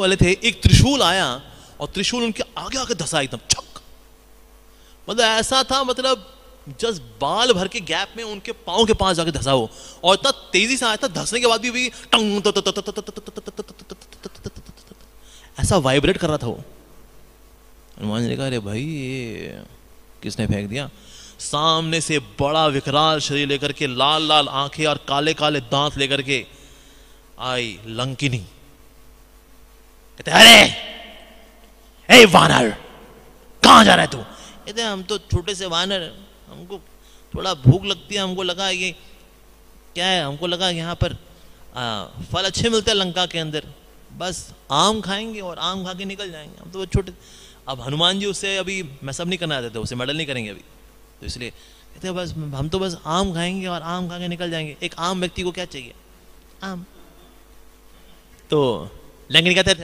वाले थे एक त्रिशूल आया और त्रिशूल उनके आगे आगे धसा एकदम छक मतलब ऐसा था मतलब जस्ट बाल भर के गैप में उनके पाओ के पास जाके धसा हो और इतना तेजी से आया था धसने के बाद भी भी टंग ऐसा वाइब्रेट कर रहा था वो हनुमान जी ने कहा अरे भाई ये किसने फेंक दिया सामने से बड़ा विकराल शरीर लेकर के लाल लाल आंखें और काले काले दांत लेकर के आई लंकिनी कहते अरे ए वानर कहाँ जा रहा है तू कहते हम तो छोटे से वानर हमको थोड़ा भूख लगती है हमको लगा ये क्या है हमको लगा यहाँ पर आ, फल अच्छे मिलते हैं लंका के अंदर बस आम खाएंगे और आम खा के निकल जाएंगे हम तो वो छोटे अब हनुमान जी उससे अभी मैं सब नहीं करना चाहते उसे मर्डर नहीं करेंगे अभी तो इसलिए कहते बस हम तो बस आम खाएंगे और आम खा के निकल जाएंगे एक आम व्यक्ति को क्या चाहिए आम तो लंगनी कहते